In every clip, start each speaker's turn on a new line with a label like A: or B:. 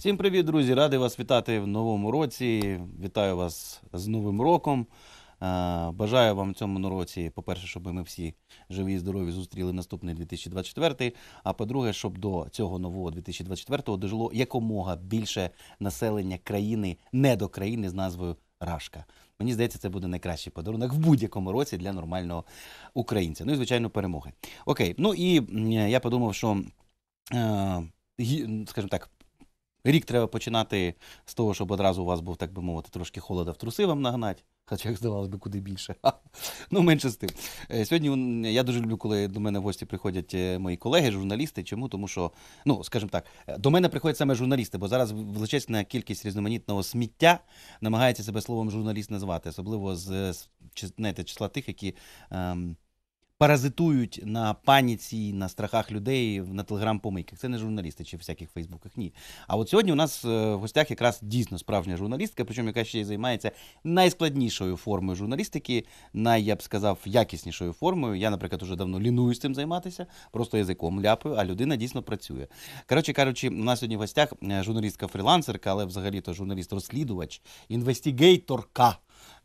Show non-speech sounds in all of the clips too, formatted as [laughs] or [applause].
A: Всім привіт, друзі! Радий вас вітати в новому році. Вітаю вас з Новим роком. Е, бажаю вам в цьому році, по-перше, щоб ми всі живі і здорові зустріли наступний 2024. А по-друге, щоб до цього нового 2024 го дожило якомога більше населення країни, не до країни з назвою Рашка. Мені здається, це буде найкращий подарунок в будь-якому році для нормального українця. Ну і звичайно, перемоги. Окей, ну і я подумав, що, е, скажімо так. Рік треба починати з того, щоб одразу у вас був, так би мовити, трошки холода в труси вам нагнать. Хоча як здавалося би куди більше. [laughs] Ну, менше з тим. Е, сьогодні я дуже люблю, коли до мене в гості приходять е, мої колеги, журналісти. Чому? Тому що, ну, скажімо так, е, до мене приходять саме журналісти, бо зараз величезна кількість різноманітного сміття намагається себе словом журналіст назвати, особливо з знаєте, числа тих, які. Ем, паразитують на паніці, на страхах людей на телеграм-помийках. Це не журналісти чи всяких фейсбуках. Ні. А от сьогодні у нас е, в гостях якраз дійсно справжня журналістка, причому яка ще й займається найскладнішою формою журналістики, най, я б сказав, якіснішою формою. Я, наприклад, уже давно лінуюсь цим займатися, просто язиком ляпаю, а людина дійсно працює. Коротше кажучи, у нас сьогодні в гостях е, журналістка-фрілансерка, але взагалі-то журналіст-розслідувач, інвестигейторка.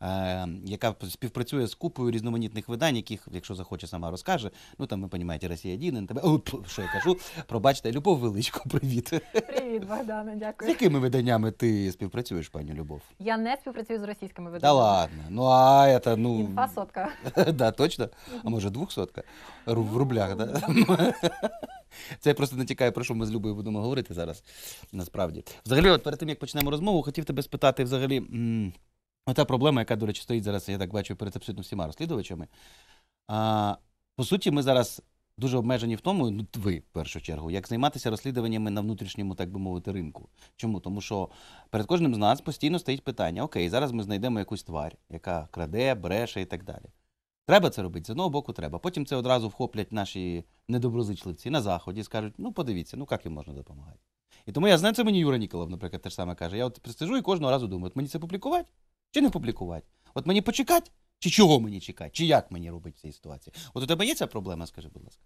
A: Е, яка співпрацює з купою різноманітних видань, яких, якщо захоче, сама розкаже. Ну там ви розумієте, Росія Дін, тебе О, що я кажу. Пробачте, Любов Величко, привіт.
B: Привіт, Богдане, дякую. З якими
A: виданнями ти співпрацюєш, пані Любов?
B: Я не співпрацюю з російськими виданнями. Да ладно.
A: Ну а это, ну Інфа сотка. [laughs] да, точно. А може двохсотка в рублях, да? Ну, [laughs] Це я просто натякає, про що ми з Любою будемо говорити зараз. Насправді, взагалі, от перед тим як почнемо розмову, хотів тебе спитати взагалі. Ота проблема, яка, до речі, стоїть зараз, я так бачу, перед абсолютно всіма розслідувачами. А, По суті, ми зараз дуже обмежені в тому, ну ви в першу чергу, як займатися розслідуваннями на внутрішньому, так би мовити, ринку. Чому? Тому що перед кожним з нас постійно стоїть питання: Окей, зараз ми знайдемо якусь твар, яка краде, бреше і так далі. Треба це робити, з одного боку, треба. Потім це одразу вхоплять наші недоброзичливці на заході, і скажуть: ну подивіться, ну як їм можна допомагати. І тому я знаю, це мені Юра Ніколов, наприклад, те ж саме каже. Я от пристежу і кожного разу думаю, от мені це публікувати? чи не публікувати? От мені почекати, чи чого мені чекати, чи як мені робити в цій ситуації? От у тебе є ця проблема, скажи, будь ласка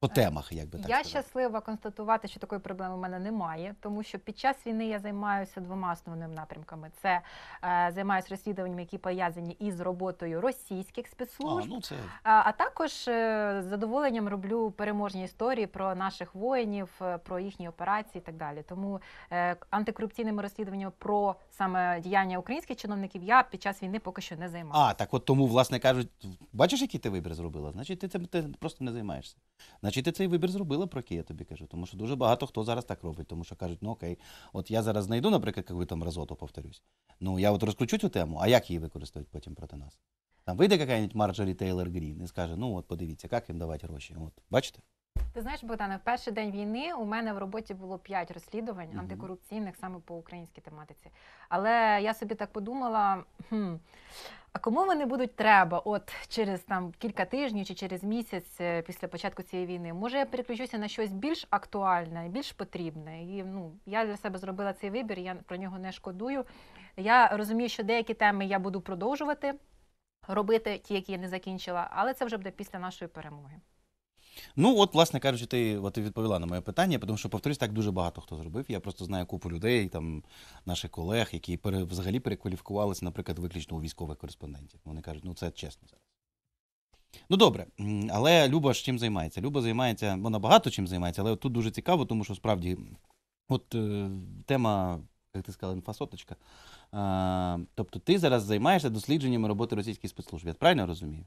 A: по е, темах, як би так я сказати.
B: щаслива констатувати, що такої проблеми в мене немає, тому що під час війни я займаюся двома основними напрямками: це е, займаюся розслідуваннями, які пов'язані із роботою російських спецслужб. А, ну це... а, а також е, з задоволенням роблю переможні історії про наших воїнів, е, про їхні операції і так далі. Тому е, антикорупційними розслідуваннями про саме діяння українських чиновників я під час війни поки що не займаюся.
A: А так, от тому власне кажуть, бачиш, який ти вибір зробила? Значить, ти цим ти просто не займаєшся. Значить, ти цей вибір зробила, про який я тобі кажу. Тому що дуже багато хто зараз так робить, тому що кажуть, ну окей, от я зараз знайду, наприклад, яку там разоту, повторюсь. Ну я от розключу цю тему, а як її використовують потім проти нас? Там вийде якась нибудь Марджорі Тейлор Грін і скаже, ну от подивіться, як їм давати гроші. От, бачите?
B: Ти знаєш, Богдане, в перший день війни у мене в роботі було п'ять розслідувань угу. антикорупційних саме по українській тематиці. Але я собі так подумала: хм, а кому вони будуть треба? От через там кілька тижнів чи через місяць е, після початку цієї війни, може я переключуся на щось більш актуальне, більш потрібне. І ну я для себе зробила цей вибір. Я про нього не шкодую. Я розумію, що деякі теми я буду продовжувати робити, ті, які я не закінчила, але це вже буде після нашої перемоги.
A: Ну, от, власне кажучи, ти от, відповіла на моє питання, тому що, повторюсь, так дуже багато хто зробив. Я просто знаю купу людей, там наших колег, які пере, взагалі перекваліфікувалися, наприклад, виключно у військових кореспондентів. Вони кажуть, ну це чесно зараз. Ну добре, але Люба ж чим займається? Люба займається, вона багато чим займається, але от тут дуже цікаво, тому що справді, от е, тема, як ти сказала, інфасоточка. Е, тобто ти зараз займаєшся дослідженнями роботи російських спецслужб. Я правильно розумію?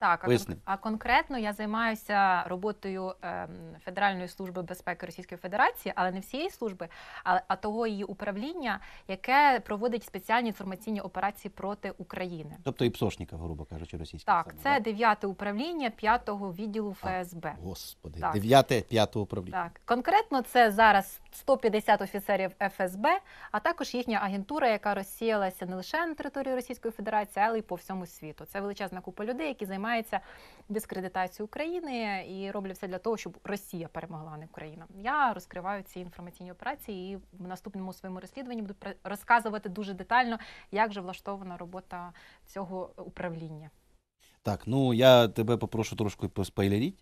B: Так, а, а конкретно я займаюся роботою ем, Федеральної служби безпеки Російської Федерації, але не всієї служби, а, а того її управління, яке проводить спеціальні інформаційні операції проти України.
A: Тобто і псошника, грубо кажучи, російська так, саме,
B: це дев'яте управління п'ятого відділу ФСБ. А,
A: Господи, дев'яте п'ятого управління.
B: Так, конкретно це зараз 150 офіцерів ФСБ, а також їхня агентура, яка розсіялася не лише на території Російської Федерації, але й по всьому світу. Це величезна купа людей, які займаються дискредитацією України і роблять все для того, щоб Росія перемогла а не Україна. Я розкриваю ці інформаційні операції і в наступному своєму розслідуванні буду розказувати дуже детально, як же влаштована робота цього управління.
A: Так, ну я тебе попрошу трошки поспайлеріть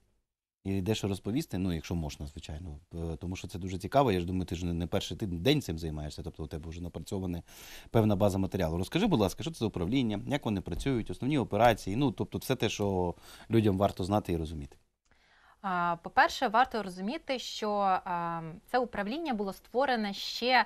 A: і дещо розповісти, ну якщо можна, звичайно, е, тому що це дуже цікаво. Я ж думаю, ти ж не перший ти день цим займаєшся, тобто у тебе вже напрацьована певна база матеріалу. Розкажи, будь ласка, що це за управління, як вони працюють, основні операції? Ну тобто, все те, що людям варто знати і розуміти.
B: По-перше, варто розуміти, що ем, це управління було створене ще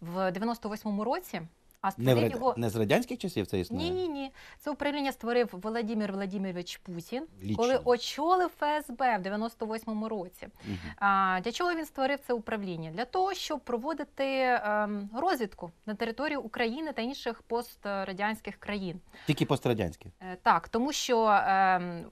B: в 98-му році. А не, його... не
A: з радянських часів це існує? Ні, ні,
B: ні. Це управління створив Володимир Володимирович Путін, Лічно. коли очолив ФСБ в 98-му році. Угу. А, Для чого він створив це управління? Для того, щоб проводити ем, розвідку на території України та інших пострадянських країн.
A: Тільки пострадянських?
B: Е, так, тому що. Ем,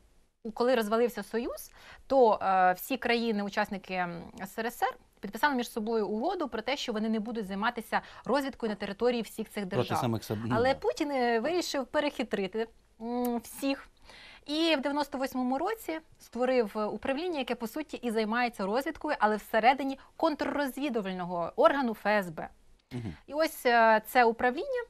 B: коли розвалився союз, то е, всі країни-учасники СРСР підписали між собою угоду про те, що вони не будуть займатися розвідкою на території всіх цих держав. Проти самих себе. Але Путін е, вирішив перехитрити всіх. І в 98-му році створив е, управління, яке по суті і займається розвідкою, але всередині контррозвідувального органу ФСБ. Угу. І ось е, це управління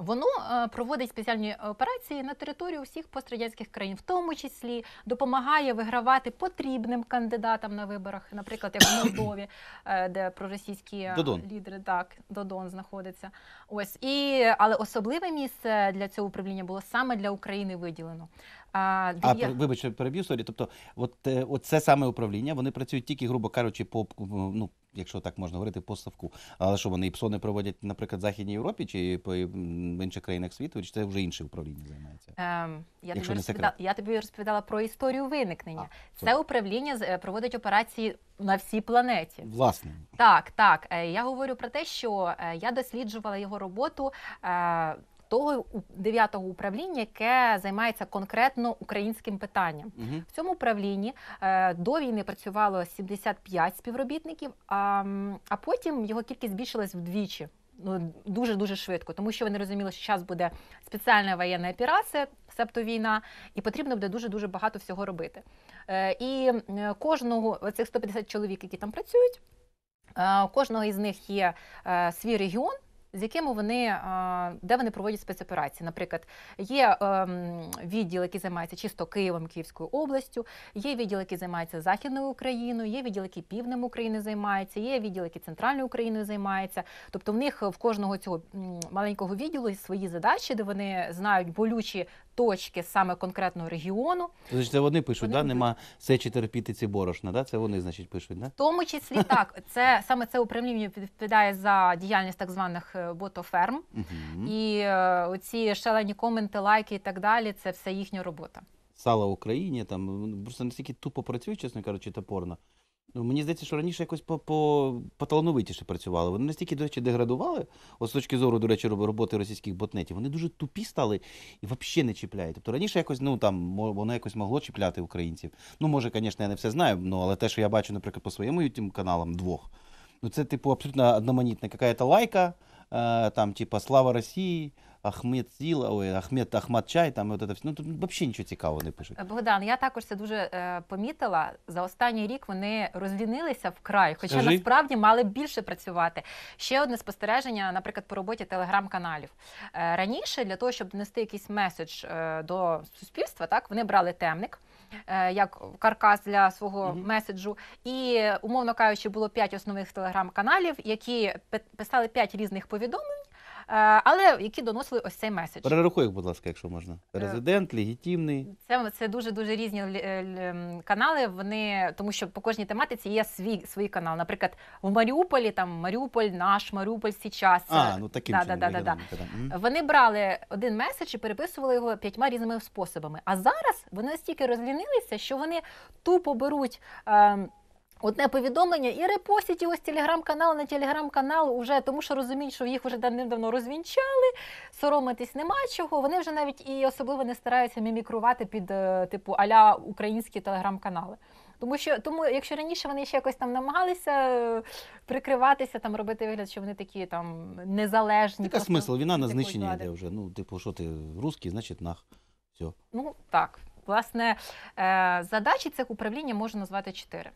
B: Воно е, проводить спеціальні операції на території усіх пострадянських країн, в тому числі допомагає вигравати потрібним кандидатам на виборах, наприклад, як в [coughs] Молдові, е, де проросійські Додон. лідери так Додон знаходиться. Ось і але особливе місце для цього управління було саме для України виділено. А, де... а
A: вибачте, переб'ю сорі. Тобто, от, е, от це саме управління. Вони працюють тільки, грубо кажучи, по ну, якщо так можна говорити, поставку. Але що вони і псони проводять, наприклад, в Західній Європі чи по інших країнах світу, чи це вже інше управління займається?
B: Ем, я тобі розповідала. Я тобі розповідала про історію виникнення. А, це управління е, проводить операції на всій планеті. Власне, так, так. Е, я говорю про те, що я досліджувала його роботу того 9-го управління, яке займається конкретно українським питанням. Угу. В цьому управлінні е, до війни працювало 75 співробітників, а, а потім його кількість збільшилась вдвічі. Ну дуже дуже швидко, тому що вони розуміли, що зараз буде спеціальна воєнна операція, себто війна, і потрібно буде дуже дуже багато всього робити. Е, і е, кожного цих 150 чоловік, які там працюють, у кожного із них є свій регіон з якими вони де вони проводять спецоперації. Наприклад, є ем, відділ, який займається чисто Києвом, Київською областю, є відділ, який займається Західною Україною, є відділ, який півним України займається, є відділ, який центральною Україною займається. Тобто, в них в кожного цього маленького відділу свої задачі, де вони знають болючі точки саме конкретного регіону.
A: Значить, це вони пишуть, вони да? нема все чи терпіти ці борошна. Да? Це вони, значить, пишуть. да? В
B: тому числі так. Це саме це управління відповідає за діяльність так званих. Е, ботоферм. Угу. І е, оці шалені коменти, лайки і так далі це все їхня робота.
A: Сала в Україні там ну, просто настільки тупо працює, чесно кажучи, топорно. Ну, Мені здається, що раніше якось по по поталановитіше працювали. Вони настільки, до речі, деградували, от з точки зору, до речі, роботи російських ботнетів. Вони дуже тупі стали і взагалі не чіпляють. Тобто раніше якось ну там воно якось могло чіпляти українців. Ну, може, звісно, я не все знаю, ну, але те, що я бачу, наприклад, по своєму YouTube каналам двох, ну це, типу, абсолютно одноманітна какая-то лайка там типа Слава Росії. Ахмед Сіла, ой, Ахмед Ахмад Чай, там от все. Ну тут взагалі нічого цікавого не пишуть.
B: Е, Богдан, я також це дуже е, помітила. За останній рік вони розвінилися вкрай, хоча Скажи. насправді мали більше працювати. Ще одне спостереження, наприклад, по роботі телеграм-каналів. Е, раніше для того, щоб донести якийсь меседж е, до суспільства, так вони брали темник. Е, як каркас для свого mm меседжу. І умовно кажучи, було п'ять основних телеграм-каналів, які писали п'ять різних повідомлень. Е, але які доносили ось цей меседж. Перерахуй
A: їх, будь ласка, якщо можна. Е, Резидент, легітимний.
B: Це це дуже дуже різні е, канали. Вони тому, що по кожній тематиці є свій свій канал. Наприклад, в Маріуполі там Маріуполь, наш Маріуполь сейчас. А, ну таким да, чином. Да, да, да, Вони брали один меседж і переписували його п'ятьма різними способами. А зараз вони настільки розлінилися, що вони тупо беруть. Ем, Одне повідомлення і репостять ось телеграм-канал на телеграм-канал уже, тому що розуміють, що їх вже давним-давно розвінчали, соромитись нема чого. Вони вже навіть і особливо не стараються мімікрувати під е, типу аля українські телеграм-канали. Тому що тому, якщо раніше вони ще якось там намагалися е, прикриватися, там робити вигляд, що вони такі там незалежні. Така смисл? Війна на знищення
A: йде вже. Ну, типу, що ти русський, значить нах. Все.
B: Ну так, власне, е, задачі цих управління можна назвати чотири.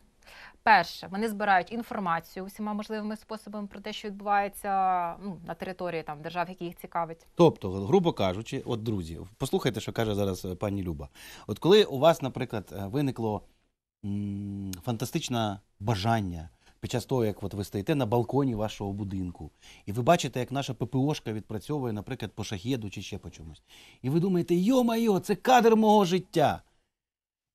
B: Перше, вони збирають інформацію усіма можливими способами про те, що відбувається ну, на території там держав, які їх цікавить.
A: Тобто, грубо кажучи, от друзі, послухайте, що каже зараз е, пані Люба. От коли у вас, наприклад, е, виникло м фантастичне бажання. Під час того, як от ви стоїте на балконі вашого будинку, і ви бачите, як наша ППОшка відпрацьовує, наприклад, по шахеду чи ще по чомусь. І ви думаєте, йо-майо, це кадр мого життя.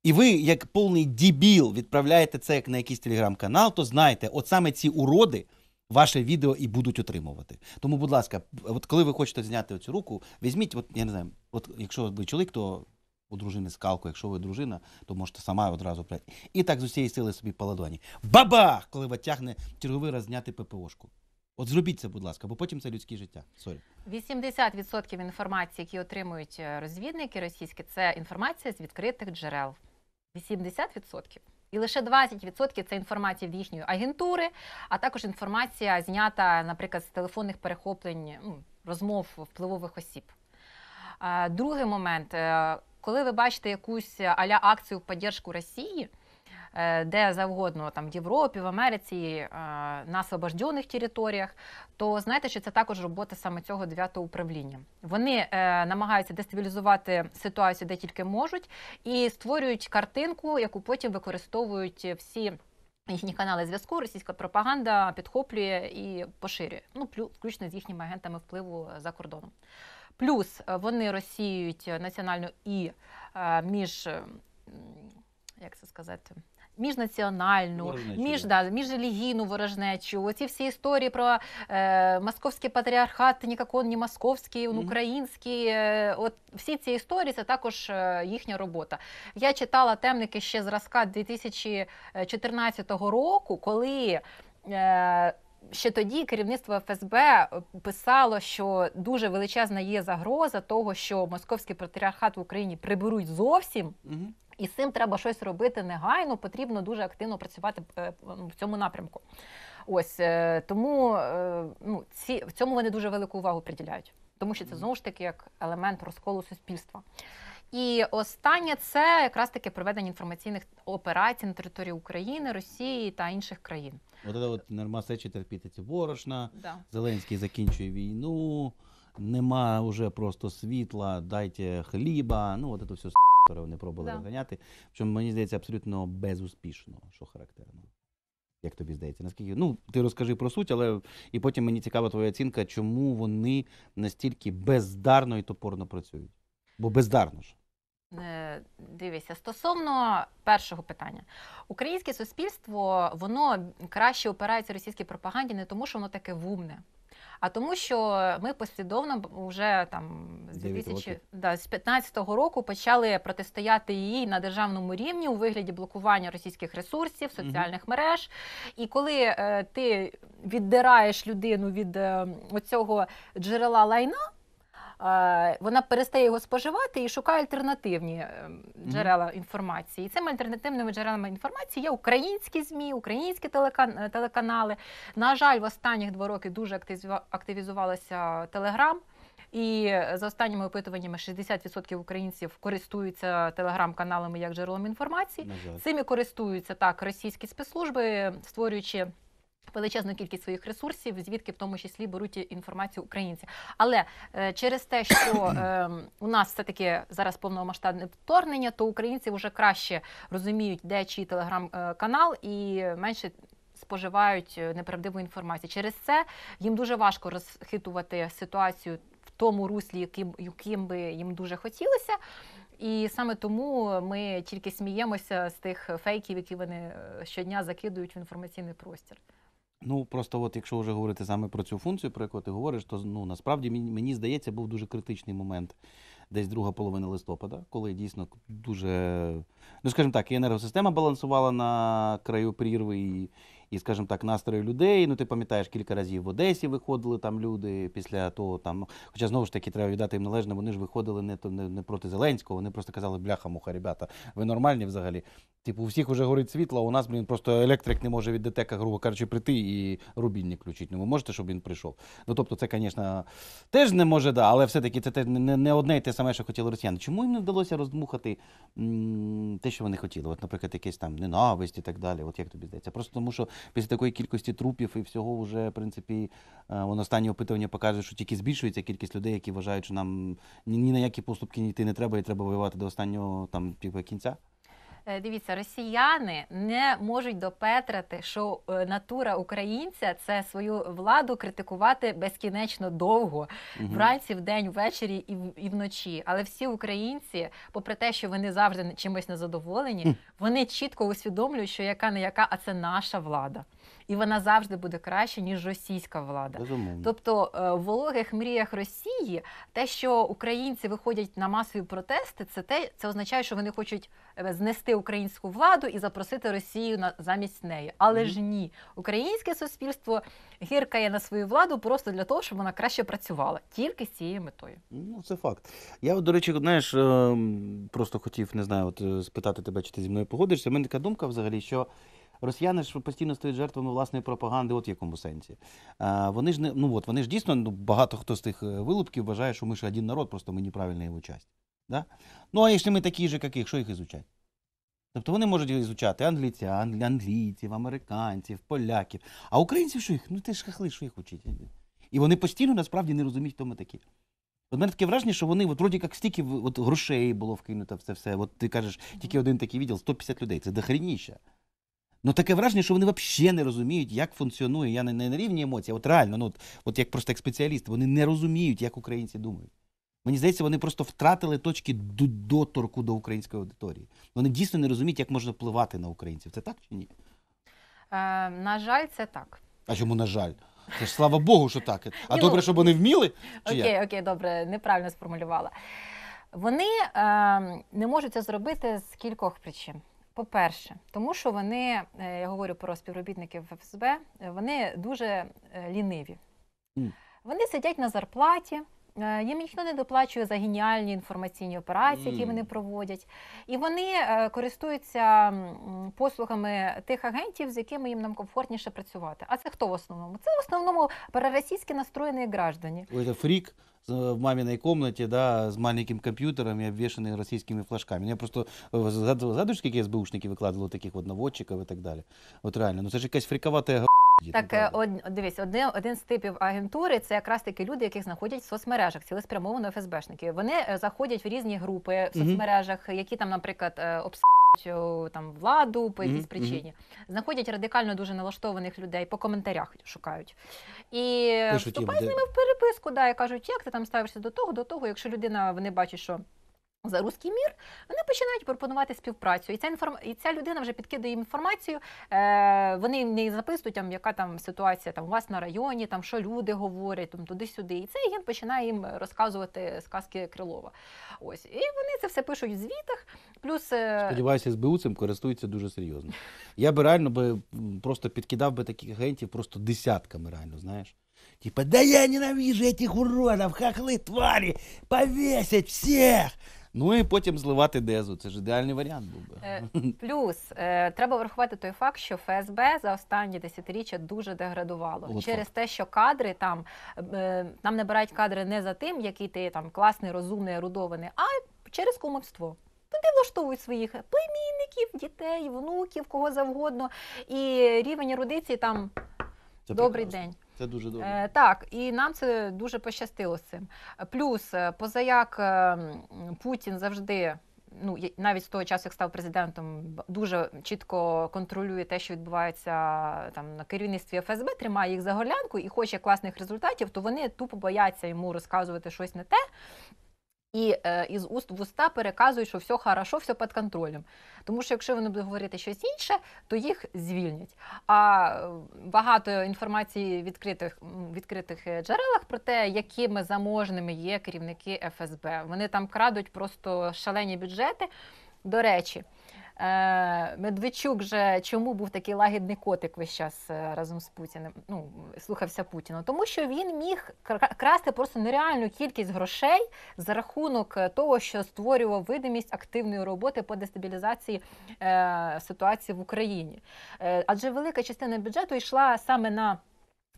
A: І ви, як повний дібіл, відправляєте це як на якийсь телеграм-канал, то знайте, от саме ці уроди ваше відео і будуть отримувати. Тому, будь ласка, от коли ви хочете зняти оцю руку, візьміть, от я не знаю, от якщо ви чоловік, то у дружини скалку, якщо ви дружина, то можете сама одразу прати. І так з усієї сили собі по ладоні. Бабах! Коли вас тягне черговий раз зняти ППОшку. От зробіть це, будь ласка, бо потім це людське життя. Сорі.
B: 80% інформації, які отримують е, розвідники російські, це інформація з відкритих джерел. 80%. І лише 20% це інформація від їхньої агентури, а також інформація знята, наприклад, з телефонних перехоплень ну, розмов впливових осіб. Е, другий момент, е, коли ви бачите якусь е, аля акцію в підтримку Росії. Е, де завгодно, там в Європі, в Америці, е, на освобождених територіях, то знаєте, що це також робота саме цього дев'ятого управління. Вони е, намагаються дестабілізувати ситуацію, де тільки можуть, і створюють картинку, яку потім використовують всі. Їхні канали зв'язку, російська пропаганда підхоплює і поширює, ну плюс включно з їхніми агентами впливу за кордоном. Плюс вони розсіюють національну і між як це сказати міжнаціональну, ворожнечу. між да, міжрелігійну ворожнечу. Оці всі історії про е, московський патріархат, ніяк он не московський, він mm -hmm. український. Е, от всі ці історії це також е, їхня робота. Я читала темники ще зразка 2014 е, року, коли. Е, ще тоді керівництво ФСБ е, писало, що дуже величезна є загроза того, що московський патріархат в Україні приберуть зовсім. І з цим треба щось робити негайно, потрібно дуже активно працювати е, в цьому напрямку. Ось е, тому ну, ці в цьому вони дуже велику увагу приділяють, тому що це знову ж таки як елемент розколу суспільства. І останнє це якраз таке проведення інформаційних операцій на території України, Росії та інших країн.
A: От, от нема сечі терпіти ці борошна. Да. Зеленський закінчує війну, нема вже просто світла, дайте хліба. Ну от це все яке вони пробували да. розганяти. Причому мені здається абсолютно безуспішно, що характерно. Як тобі здається, наскільки ну ти розкажи про суть, але і потім мені цікава твоя оцінка, чому вони настільки бездарно і топорно працюють? Бо бездарно ж.
B: Е, Дивіться, стосовно першого питання, українське суспільство воно краще опирається російській пропаганді не тому, що воно таке вумне, а тому, що ми послідовно вже там з 2000, да, з 2015 року почали протистояти її на державному рівні у вигляді блокування російських ресурсів, соціальних угу. мереж. І коли е, ти віддираєш людину від е, оцього джерела лайна вона перестає його споживати і шукає альтернативні ем, джерела інформації. І цими альтернативними джерелами інформації є українські змі, українські е, телеканали. На жаль, в останніх два роки дуже активізувалася Телеграм. І е, за останніми опитуваннями 60% українців користуються телеграм-каналами як джерелом інформації. Цими користуються так російські спецслужби, створюючи. Величезну кількість своїх ресурсів, звідки в тому числі беруть інформацію українці. Але е, через те, що [coughs] е, у нас все таки зараз повномасштабне вторгнення, то українці вже краще розуміють, де чий телеграм-канал, е, і менше споживають е, неправдиву інформацію. Через це їм дуже важко розхитувати ситуацію в тому руслі, яким, яким би їм дуже хотілося. І саме тому ми тільки сміємося з тих фейків, які вони е, щодня закидують в інформаційний простір.
A: Ну, просто, от, якщо вже говорити саме про цю функцію, про яку ти говориш, то ну насправді мені здається, був дуже критичний момент, десь друга половина листопада, коли дійсно дуже, ну скажімо так, і енергосистема балансувала на краю прірви, і, і скажімо так, настрої людей. Ну, ти пам'ятаєш, кілька разів в Одесі виходили там люди після того там. Хоча знову ж таки треба віддати їм належне, вони ж виходили не то не, не проти Зеленського, вони просто казали, бляха-муха, ребята, ви нормальні взагалі. Типу, у всіх вже горить світло, а у нас, блін, просто електрик не може від ДТЕКа, грубо кажучи, прийти і рубільник включити. Ну, ви можете, щоб він прийшов. Ну тобто, це, звісно, теж не може, да, але все-таки це теж не, не одне і те саме, що хотіли росіяни. Чому їм не вдалося роздмухати м, те, що вони хотіли? От, наприклад, якесь там ненависть і так далі. От як тобі здається? Просто тому, що після такої кількості трупів і всього вже, в принципі, е, воно останнє опитування показує, що тільки збільшується кількість людей, які вважають, що нам ні, ні на які поступки йти не треба, і треба воювати до останнього там, типу, кінця.
B: Е, дивіться, росіяни не можуть допетрати, що е, натура українця це свою владу критикувати безкінечно довго угу. вранці, в день, ввечері і і вночі. Але всі українці, попри те, що вони завжди чимось незадоволені, вони чітко усвідомлюють, що яка не яка, а це наша влада і вона завжди буде краще ніж російська влада. Безумовно. Тобто е, в вологих мріях Росії те, що українці виходять на масові протести, це те, це означає, що вони хочуть е, знести українську владу і запросити Росію на замість неї. Але mm -hmm. ж ні, українське суспільство гіркає на свою владу просто для того, щоб вона краще працювала, тільки з цією метою.
A: Ну це факт. Я до речі, знаєш, ем, просто хотів не знаю, от е, спитати тебе, чи ти зі мною погодишся. У Мене така думка взагалі, що росіяни ж постійно стають жертвами власної пропаганди, от в якому сенсі. А, Вони ж не ну от вони ж дійсно ну, багато хто з тих е, вилупків вважає, що ми ж один народ, просто ми неправильна його часть. Да? Ну а якщо ми такі ж, як їх, що їх ізучать? Тобто вони можуть ізучати англійця, англійців, американців, поляків. А українців що їх? Ну ти ж хахли, що їх учить. І вони постійно насправді не розуміють, хто ми такі. От мене таке враження, що вони от, вроді як стільки от, грошей було вкинуто в це все. От ти кажеш, тільки один такий відділ 150 людей. Це дохреніще. Ну таке враження, що вони взагалі не розуміють, як функціонує. Я не, не на рівні емоцій, а от реально, ну от, от як просто як спеціаліст, вони не розуміють, як українці думають. Мені здається, вони просто втратили точки доторку до української аудиторії. Вони дійсно не розуміють, як можна впливати на українців. Це так чи ні?
B: Е, на жаль, це так.
A: А чому на жаль? Це ж слава Богу, що так. А ну, добре, щоб вони вміли? Чи окей, як?
B: окей, добре, неправильно сформулювала. Вони е, не можуть це зробити з кількох причин. По-перше, тому що вони, е, я говорю про співробітників ФСБ, вони дуже е, ліниві. Вони сидять на зарплаті. Е, їм ніхто не доплачує за геніальні інформаційні операції, які вони проводять. І вони е, користуються послугами тих агентів, з якими їм нам комфортніше працювати. А це хто в основному? Це в основному проросійські настроєні граждані.
A: Це фрік в маминой кімнаті, да, с маленьким комп'ютером і обвешанный російськими флажками. Я просто е, згадуєш, скільки СБУшники викладали таких от наводчиків і так далі. От реально, ну це ж якась фріковата
B: так, е, од, дивись, один, один з типів агентури це якраз такі люди, яких знаходять в соцмережах, цілеспрямовано ФСБшники. Вони е, заходять в різні групи в соцмережах, які там, наприклад, е, обсаджують там владу по Мгм, якійсь мгм. причині. Знаходять радикально дуже налаштованих людей по коментарях шукають. І Пишуть їм, вступають з де- ними в переписку, да, і кажуть, як ти там ставишся до того, до того, якщо людина вони бачать, що. За руський мір вони починають пропонувати співпрацю, і ця інформ... і ця людина вже підкидає їм інформацію. Е, Вони не записують, там, яка там ситуація там у вас на районі, там що люди говорять, там туди-сюди. І цей агент починає їм розказувати сказки Крилова. Ось і вони це все пишуть в звітах. Плюс е, сподіваюся,
A: СБУ цим користується дуже серйозно. Я би реально би просто підкидав би таких агентів просто десятками. Реально знаєш. Типа, да я ненавижу этих уронов, хохлы твари, повесить всех! Ну і потім зливати дезу. Це ж ідеальний варіант був би.
B: Е, плюс е, треба врахувати той факт, що ФСБ за останні десятиріччя дуже деградувало От через факт. те, що кадри там е, нам набирають кадри не за тим, який ти там класний, розумний, ерудований, а через кумовство. Туди влаштовують своїх племінників, дітей, внуків, кого завгодно. І рівень ерудиції там
A: Це добрий прекрасно. день. Це дуже добре. Е,
B: так, і нам це дуже пощастило з цим. Плюс, е, позаяк е, Путін завжди. Ну, навіть з того часу, як став президентом, дуже чітко контролює те, що відбувається там на керівництві ФСБ, тримає їх за горлянку і хоче класних результатів, то вони тупо бояться йому розказувати щось не те, і е, із уст в уста переказують, що все хорошо, все під контролем. Тому що якщо вони будуть говорити щось інше, то їх звільнять. А е, багато інформації в відкритих відкритих е, джерелах про те, якими заможними є керівники ФСБ. Вони там крадуть просто шалені бюджети. До речі. Е, Медведчук же чому був такий лагідний котик весь час е, разом з Путіним? Ну, слухався Путіна, тому що він міг красти просто нереальну кількість грошей за рахунок е, того, що створював видимість активної роботи по дестабілізації ситуації в Україні, адже велика частина бюджету йшла саме на.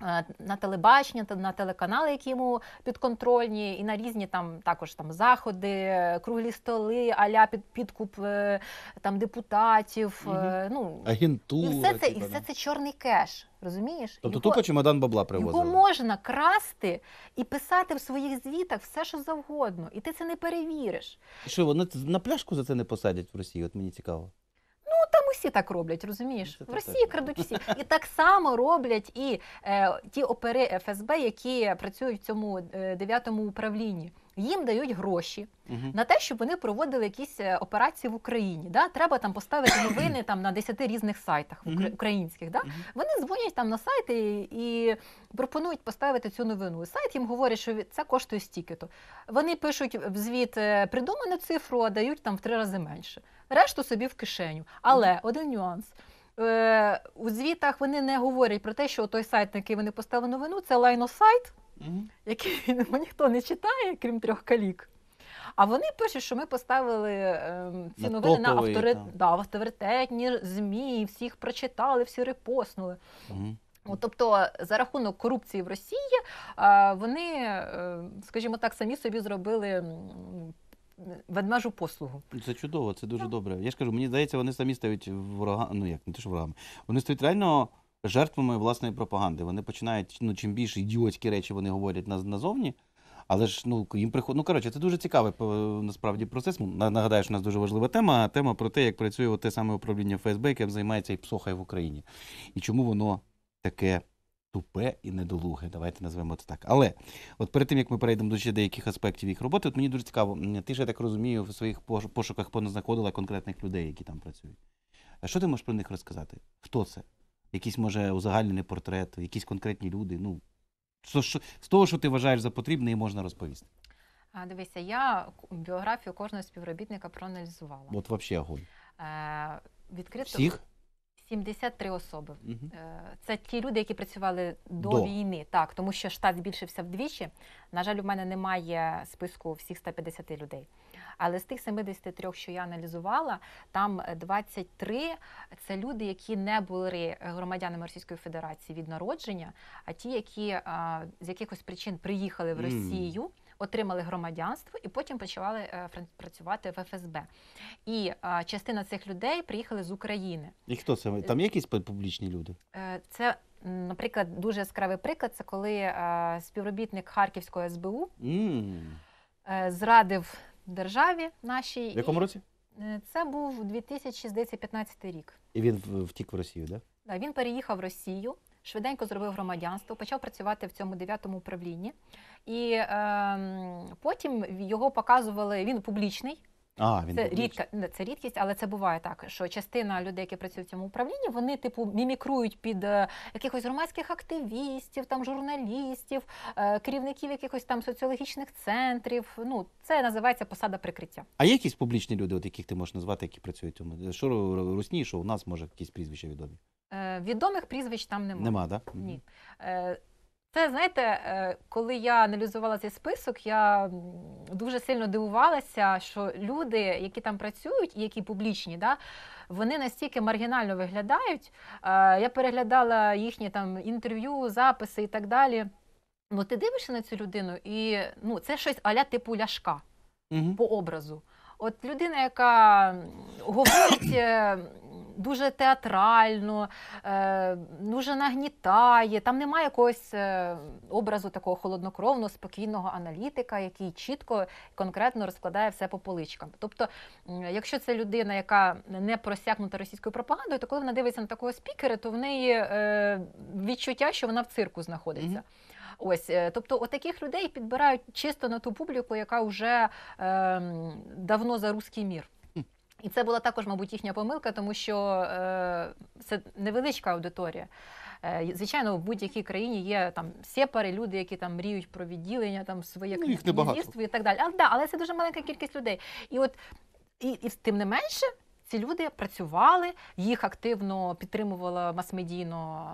B: Е, на телебачення, на телеканали, які йому підконтрольні, і на різні там також там заходи, круглі столи, аля під підкуп е, там депутатів. Угу. Ну
A: агентура. і все це, і все
B: це чорний кеш. Розумієш, тобто його, тупо чемодан
A: бабла привозили? Його
B: можна красти і писати в своїх звітах все, що завгодно, і ти це не перевіриш.
A: Що вони на пляшку за це не посадять в Росії? От мені цікаво
B: усі так роблять, розумієш? Ну, це в Росії крадуть всі. [laughs] І так само роблять і е, ті опери ФСБ, які працюють в цьому е, дев'ятому управлінні. Їм дають гроші угу. на те, щоб вони проводили якісь е, операції в Україні. Да? Треба там поставити новини там на 10 різних сайтах угу. українських. Да? Угу. Вони дзвонять там на сайти і пропонують поставити цю новину. Сайт їм говорить, що це коштує стільки-то. Вони пишуть в звіт е, придуману цифру, а дають там в три рази менше решту собі в кишеню. Але один нюанс. Е, у звітах вони не говорять про те, що той сайт, на який вони поставили новину, це лайносайт, який [laughs] ніхто не читає, крім трьох калік. А вони пишуть, що ми поставили е, ці на новини топові, на авторит... да, авторитетні ЗМІ, всіх прочитали, всі репостнули. Угу. тобто, за рахунок корупції в Росії, е, вони, е, скажімо так, самі собі зробили ведмежу послугу.
A: Це чудово, це дуже ну. добре. Я ж кажу, мені здається, вони самі стають ворога. Ну як не те, що ворогами. Вони стають реально жертвами власної пропаганди. Вони починають, ну чим більше ідіотські речі вони говорять назовні. Але ж ну їм приход... Ну, коротше, це дуже цікавий насправді процес. Нагадаю, що у нас дуже важлива тема. Тема про те, як працює те саме управління ФСБ, яким займається і псохає в Україні, і чому воно таке тупе і недолуге. Давайте назвемо це так. Але от перед тим як ми перейдемо до ще деяких аспектів їх роботи, от мені дуже цікаво, ти ж я так розумію, в своїх пошуках поназнаходила конкретних людей, які там працюють. А що ти можеш про них розказати? Хто це? Якісь, може, узагальнений портрет, якісь конкретні люди. Ну що, що, з того, що ти вважаєш за потрібне, і можна розповісти.
B: А дивися, я біографію кожного співробітника проаналізувала.
A: От взагалі огонь.
B: Е, відкрито... Всіх? 73 особи. Угу. Це ті люди, які працювали до, до війни, так тому що штат збільшився вдвічі. На жаль, у мене немає списку всіх 150 людей. Але з тих 73, що я аналізувала, там 23 – це люди, які не були громадянами Російської Федерації від народження, а ті, які з якихось причин приїхали в Росію. Mm отримали громадянство і потім почали е, працювати в ФСБ. І частина цих людей приїхали з України.
A: І хто це? Там є якісь публічні люди?
B: Е, це. Наприклад, дуже яскравий приклад це коли е, співробітник Харківського СБУ
A: mm.
B: е, зрадив державі нашій. В якому і, році? Е, це був 2015 рік.
A: І він втік в Росію, так?
B: Да? Да, він переїхав в Росію швиденько зробив громадянство, почав працювати в цьому дев'ятому управлінні, і е, потім його показували. Він публічний. А, він це рідка, ну, це рідкість, але це буває так, що частина людей, які працюють в цьому управлінні, вони типу мімікрують під е, якихось громадських активістів, там журналістів, е, керівників якихось там соціологічних центрів. Ну це називається посада прикриття.
A: А є якісь публічні люди, от яких ти можеш назвати, які працюють у що русні, що у нас може якісь прізвища
B: відомі? Е, відомих прізвищ там немає. Нема, да? Ні. Е, це знаєте, е, коли я аналізувала цей список, я дуже сильно дивувалася, що люди, які там працюють, і які публічні, да, вони настільки маргінально виглядають. Я переглядала їхні там інтерв'ю, записи і так далі. Ну, ти дивишся на цю людину, і ну, це щось аля типу ляшка угу. по образу. От людина, яка говорить дуже театрально, е, дуже нагнітає. Там немає якогось е, образу такого холоднокровного, спокійного аналітика, який чітко конкретно розкладає все по поличкам. Тобто, якщо це людина, яка не просякнута російською пропагандою, то коли вона дивиться на такого спікера, то в неї е, відчуття, що вона в цирку знаходиться. Ось, тобто, отаких людей підбирають чисто на ту публіку, яка вже е, давно за руський мір. І це була також, мабуть, їхня помилка, тому що е, це невеличка аудиторія. Е, звичайно, в будь-якій країні є там сєпари, люди, які там мріють про відділення, там своє ну, і так далі. Але да, але це дуже маленька кількість людей. І от і, і тим не менше. Ці люди працювали, їх активно підтримувала мас-медійно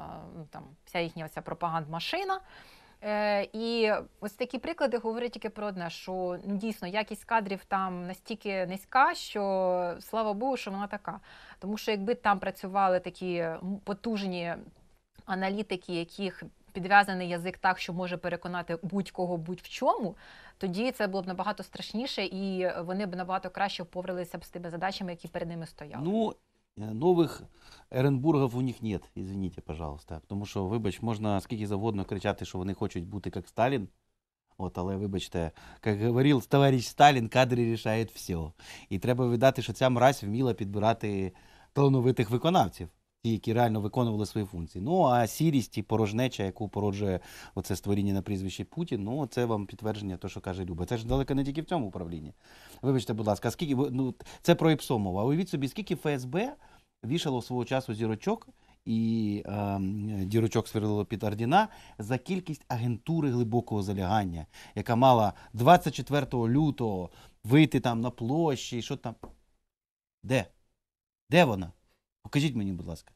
B: там вся їхня ця машина. Е, і ось такі приклади говорять тільки про одне, що ну, дійсно якість кадрів там настільки низька, що слава Богу, що вона така. Тому що якби там працювали такі потужні аналітики, яких підв'язаний язик так, що може переконати будь-кого будь-в чому, тоді це було б набагато страшніше, і вони б набагато краще впоралися б з тими задачами, які перед ними стояли.
A: Ну Э, нових Еренбургів у них нет, извините, пожалуйста. Тому що, вибач, можна скільки завгодно кричати, що вони хочуть бути як Сталін. От, але вибачте, як говорив товариш Сталін, кадри рішають все. І треба віддати, що ця мразь вміла підбирати талановитих виконавців, ті, які реально виконували свої функції. Ну а сірість і порожнеча, яку породжує оце створіння на прізвище Путін, ну це вам підтвердження, то що каже Люба. Це ж далеко не тільки в цьому управлінні. Вибачте, будь ласка, скільки ну це про ІПСО мова. Уявіть собі, скільки ФСБ вішало свого часу зірочок і е, дірочок сверлило під ордіна за кількість агентури глибокого залягання, яка мала 24 лютого вийти там на площі, що там. Де? Де вона? Покажіть мені, будь ласка.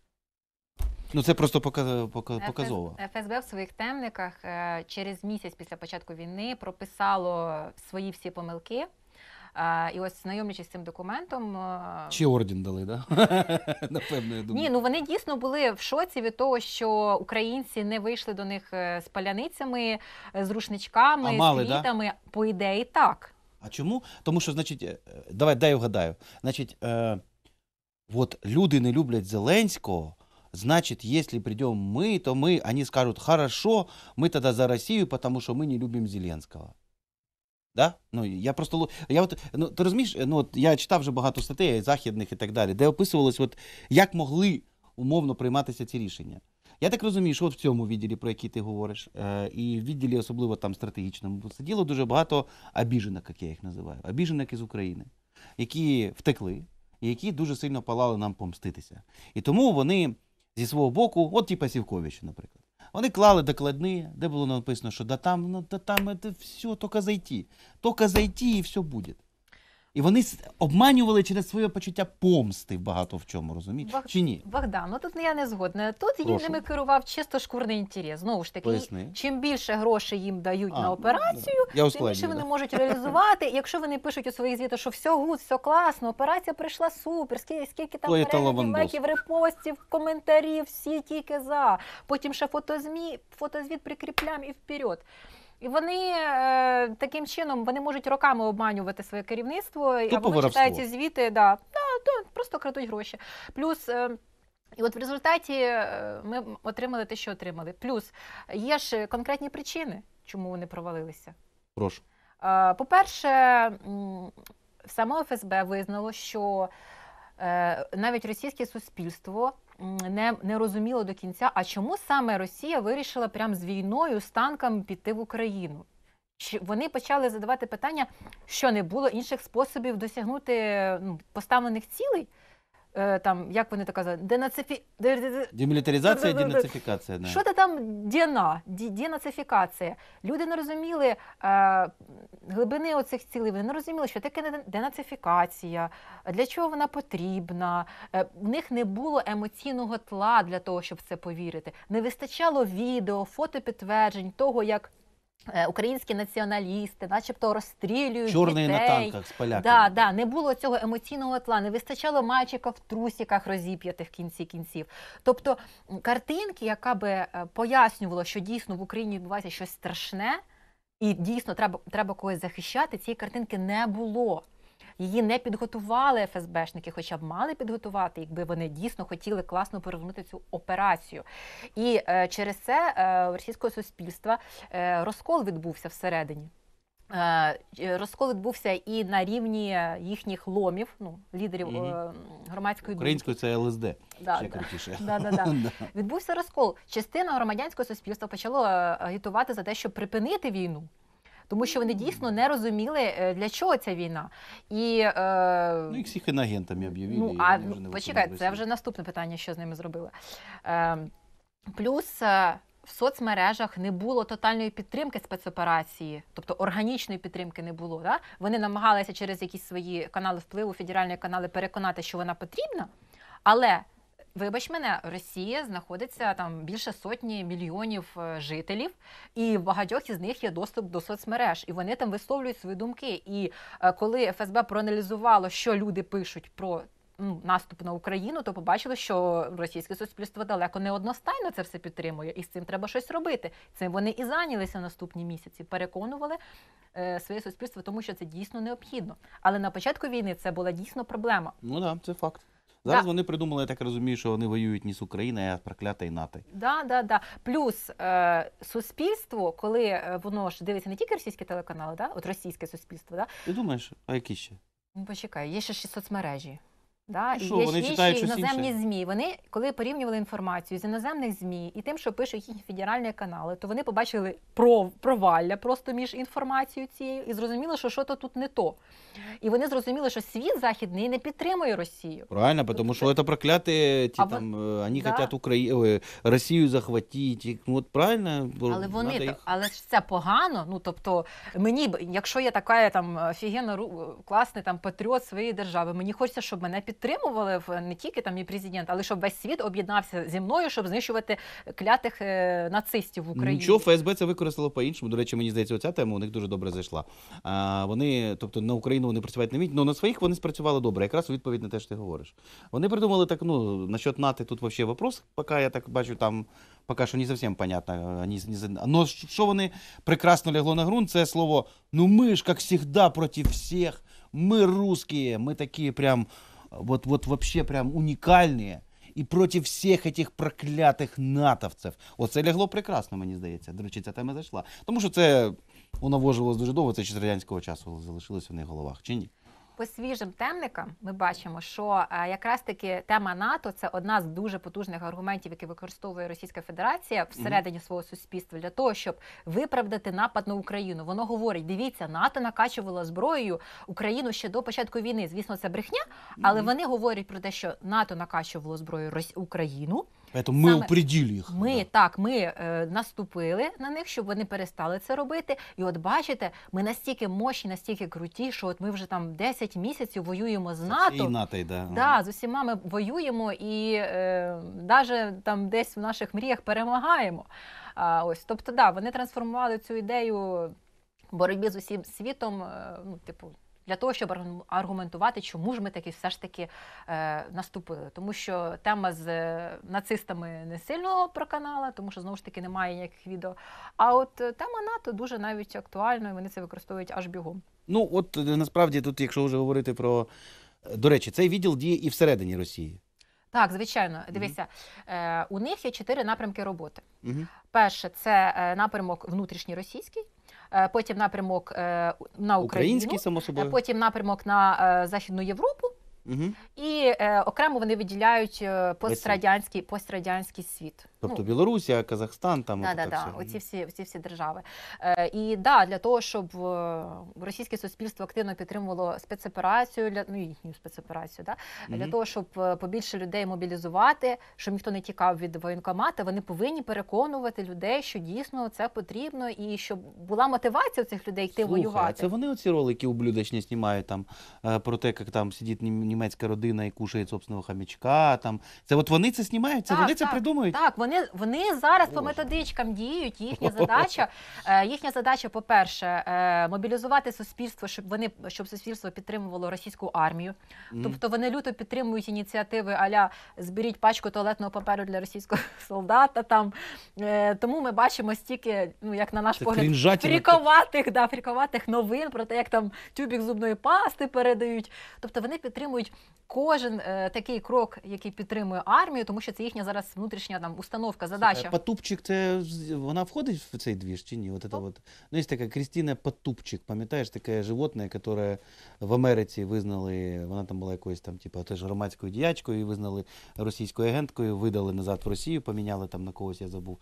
A: Ну, це просто показово.
B: ФСБ в своїх темниках е, через місяць після початку війни прописало свої всі помилки. І ось знайомлячись з цим документом. Е, Чи
A: орден дали, да? [laughs] Напевно, я думаю. Ні, ну
B: вони дійсно були в шоці від того, що українці не вийшли до них е, з паляницями, е, з рушничками, А мали, з да? По ідеї, так.
A: А чому? Тому що, значить, давай дай вгадаю. Значить, е, от люди не люблять Зеленського. значить, якщо прийдемо ми, то ми они скажут, хорошо, ми тоді за Росію, тому що ми не любимо Зеленського. Да? Ну, Я просто я от, ну, ти розумієш, ну, от, я читав вже багато статей західних і так далі, де описувалось, от, як могли умовно прийматися ці рішення. Я так розумію, що от в цьому відділі, про який ти говориш, е, і в відділі, особливо там стратегічному, сиділо дуже багато обіженок, як я їх називаю, обіженок із України, які втекли і які дуже сильно палали нам помститися. І тому вони зі свого боку, от типа Сівковича, наприклад. Вони клали докладні, де було написано, що да там, ну да там, це все, тільки зайти. Тільки зайти і все буде. І вони обманювали через своє почуття помсти багато в чому розумієш? Бог... чи ні?
B: Богдан, ну тут я не згодна. Тут їм ними керував чисто шкурний інтерес. Знову ж таки, Поясни. чим більше грошей їм дають а, на ну, операцію, да. Ну, тим більше вони да. можуть [laughs] реалізувати. Якщо вони пишуть у своїх звітах, що все гуд, все класно, операція прийшла супер, скільки, скільки там переглядів, репостів, коментарів, всі тільки за. Потім ще фотозмі, фотозвіт прикріплям і вперед. І вони е, таким чином вони можуть роками обманювати своє керівництво, Тут або вони читають ці звіти, да, да, просто крадуть гроші. Плюс. Е, і от в результаті е, ми отримали те, що отримали. Плюс є ж конкретні причини, чому вони провалилися. Прошу. По-перше, саме ФСБ визнало, що навіть російське суспільство не не розуміло до кінця, а чому саме Росія вирішила прям з війною, з танками піти в Україну? вони почали задавати питання, що не було інших способів досягнути ну, поставлених цілей? Е, там, як вони то казали, денацифі... демілітаризація, денацифікація. Да. Що це там діна, денацифікація? Люди не розуміли е, глибини оцих цілей, вони не розуміли, що таке денацифікація, для чого вона потрібна. У е, них не було емоційного тла для того, щоб це повірити. Не вистачало відео, фотопідтверджень того, як. Е, українські націоналісти, начебто, розстрілюють Чорний дітей. на танках з поляками. Да, да, не було цього емоційного тла, не вистачало мальчика в трусіках розіп'ятих в кінці кінців. Тобто картинки, яка би е, пояснювала, що дійсно в Україні відбувається щось страшне, і дійсно треба треба когось захищати. Цієї картинки не було її не підготували ФСБшники, хоча б мали підготувати, якби вони дійсно хотіли класно перевернути цю операцію. І е, через це е, російського суспільства е, розкол відбувся всередині. Е, розкол відбувся і на рівні їхніх ломів, ну лідерів mm -hmm. громадської Українською
A: думки. це ЛСД. Да, ще да. [laughs] да, да. [laughs] да.
B: Відбувся розкол. Частина громадянського суспільства почало е, агітувати за те, щоб припинити війну тому що вони дійсно не розуміли, е, для чого ця війна. І, е... Ну, їх
A: всіх інагентами об'явили. Ну, а ну, почекай, це вже
B: наступне питання, що з ними зробили. Е, Плюс. Е, в соцмережах не було тотальної підтримки спецоперації, тобто органічної підтримки не було. Да? Вони намагалися через якісь свої канали впливу, федеральні канали переконати, що вона потрібна, але Вибач мене, Росія знаходиться там більше сотні мільйонів е, жителів, і в багатьох із них є доступ до соцмереж, і вони там висловлюють свої думки. І е, коли ФСБ проаналізувало, що люди пишуть про ну, наступ на Україну, то побачили, що російське суспільство далеко не одностайно це все підтримує, і з цим треба щось робити. Цим вони і зайнялися наступні місяці, переконували е, своє суспільство, тому що це дійсно необхідно. Але на початку війни це була дійсно проблема.
A: Ну да, це факт. Зараз да. вони придумали, я так розумію, що вони воюють ні з Україною, а проклята і НАТО.
B: Да, да, да. Плюс е, суспільство, коли е, воно ж дивиться не тільки російські телеканали, да? от російське суспільство. Да?
A: Ти думаєш, а які ще?
B: Ну, Почекай, є ще ж соцмережі. Да? І що, є вони ж інші іноземні інше? змі. Вони коли порівнювали інформацію з іноземних змі і тим, що пишуть їхні федеральні канали, то вони побачили про провалля просто між інформацією цією і зрозуміли, що що то тут не то. І вони зрозуміли, що світ західний не підтримує Росію.
A: Правильно, тобто тому що це прокляти ті а там е, вони да. хочуть Украї... Росію захватити. Ну от правильно, але вони їх...
B: але ж це погано. Ну тобто, мені якщо я така там е, офігенно класний там патріот своєї держави, мені хочеться, щоб мене підтримали підтримували не тільки там і президент, але щоб весь світ об'єднався зі мною, щоб знищувати клятих е, нацистів в Україні. Нічого,
A: ФСБ це використало по іншому. До речі, мені здається, оця тема у них дуже добре зайшла. А, Вони, тобто, на Україну вони працювати не вміють, але на своїх вони спрацювали добре. Якраз у відповідь на те, що ти говориш. Вони придумали так. Ну насчет НАТО тут взагалі вопрос. Поки я так бачу, там поки що не зовсім понятно. Ні, ні, но що вони прекрасно лягло на ґрунт, це слово. Ну ми ж як завжди проти всіх. Ми русські, ми такі прям вот, вот вообще прям унікальні, І проти всіх цих проклятих натовців. Оце лягло прекрасно, мені здається. До речі, ця тема зайшла. Тому що це унавожилось дуже довго, це ще з радянського часу залишилось в них головах, чи ні?
B: По свіжим темникам ми бачимо, що е, якраз таки тема НАТО це одна з дуже потужних аргументів, які використовує Російська Федерація всередині свого суспільства для того, щоб виправдати напад на Україну. Воно говорить: дивіться, НАТО накачувало зброєю Україну ще до початку війни. Звісно, це брехня, але вони говорять про те, що НАТО накачувало зброю Україну.
A: Поэтому ми Саме упредили їх.
B: Ми да. так, ми е, наступили на них, щоб вони перестали це робити. І от бачите, ми настільки мощні, настільки круті, що от ми вже там 10 місяців воюємо з НАТО. І НАТО, да. Да, з усіма ми воюємо і е, навіть там десь в наших мріях перемагаємо. А, ось, тобто, да, вони трансформували цю ідею боротьби з усім світом. Е, ну, типу, для того, щоб аргументувати, чому ж ми таки все ж таки е, наступили. Тому що тема з е, нацистами не сильно проканала, тому що знову ж таки немає ніяких відео. А от е, тема НАТО дуже навіть актуальна, і вони це використовують аж бігом.
A: Ну от е, насправді тут, якщо вже говорити про до речі, цей відділ діє і всередині Росії.
B: Так, звичайно, дивися, uh у них є чотири напрямки роботи. Uh Перше це напрямок внутрішній російський. Е, потім напрямок е, на Україну, само е, собою. потім напрямок на Західну Європу. Угу. І е, окремо вони виділяють е, пострадянський, пострадянський світ. Тобто ну,
A: Білорусія, Казахстан, там да, да, да, оці
B: всі оці всі держави. Е, і да, для того, щоб е, російське суспільство активно підтримувало спецоперацію для ну їхню спецоперацію, да угу. для того, щоб е, побільше людей мобілізувати, щоб ніхто не тікав від воєнкомата, вони повинні переконувати людей, що дійсно це потрібно, і щоб була мотивація у цих людей йти Слухай, воювати. це
A: вони оці ролики ублюдочні знімають там е, про те, як там сидить німецька родина і кушає собственного хамічка. Там це от вони це знімають, це так, вони так, це придумують. Так,
B: вони вони зараз Боже. по методичкам діють. Їхня задача, е, їхня задача, по-перше, е, мобілізувати суспільство, щоб вони щоб суспільство підтримувало російську армію. Тобто вони люто підтримують ініціативи аля зберіть пачку туалетного паперу для російського [laughs] солдата. Там е, тому ми бачимо стільки, ну як на наш це погляд, фрікуватих да, фріковатих новин про те, як там тюбік зубної пасти передають. Тобто вони підтримують підтримують. Кожен е, такий крок, який підтримує армію, тому що це їхня зараз внутрішня там установка, задача.
A: Патупчик, це вона входить в цей двіж чи ні? Вот это вот. Ну, є така Крістіна Патупчик, пам'ятаєш, таке животне, яке в Америці визнали, вона там була якоюсь там, типу, теж громадською діячкою, і визнали російською агенткою, видали назад в Росію, поміняли там на когось, я забув.